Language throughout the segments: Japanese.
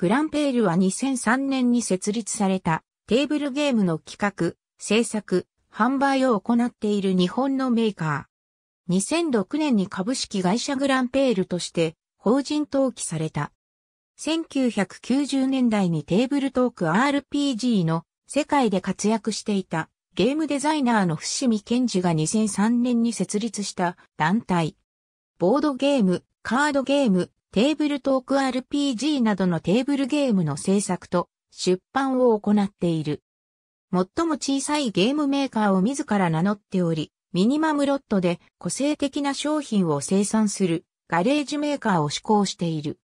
グランペールは2003年に設立されたテーブルゲームの企画、制作、販売を行っている日本のメーカー。2006年に株式会社グランペールとして法人登記された。1990年代にテーブルトーク RPG の世界で活躍していたゲームデザイナーの伏見健二が2003年に設立した団体。ボードゲーム、カードゲーム、テーブルトーク RPG などのテーブルゲームの制作と出版を行っている。最も小さいゲームメーカーを自ら名乗っており、ミニマムロットで個性的な商品を生産するガレージメーカーを志向している。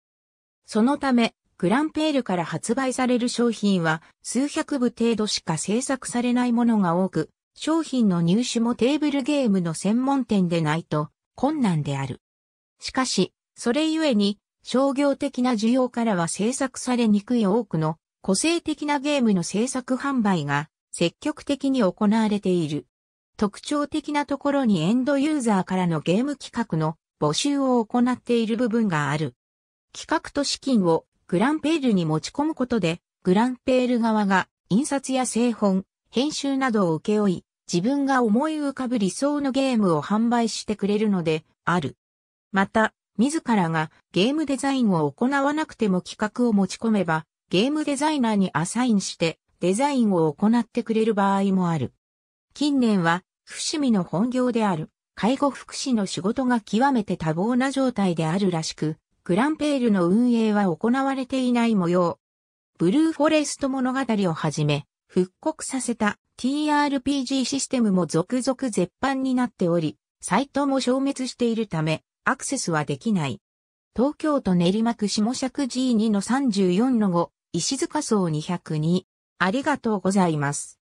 そのため、グランペールから発売される商品は数百部程度しか制作されないものが多く、商品の入手もテーブルゲームの専門店でないと困難である。しかし、それゆえに、商業的な需要からは制作されにくい多くの個性的なゲームの制作販売が積極的に行われている。特徴的なところにエンドユーザーからのゲーム企画の募集を行っている部分がある。企画と資金をグランペールに持ち込むことで、グランペール側が印刷や製本、編集などを請け負い、自分が思い浮かぶ理想のゲームを販売してくれるのである。また、自らがゲームデザインを行わなくても企画を持ち込めば、ゲームデザイナーにアサインしてデザインを行ってくれる場合もある。近年は、伏見の本業である、介護福祉の仕事が極めて多忙な状態であるらしく、グランペールの運営は行われていない模様。ブルーフォレスト物語をはじめ、復刻させた TRPG システムも続々絶版になっており、サイトも消滅しているため、アクセスはできない。東京都練馬区下尺 G2-34-5、石塚層202。ありがとうございます。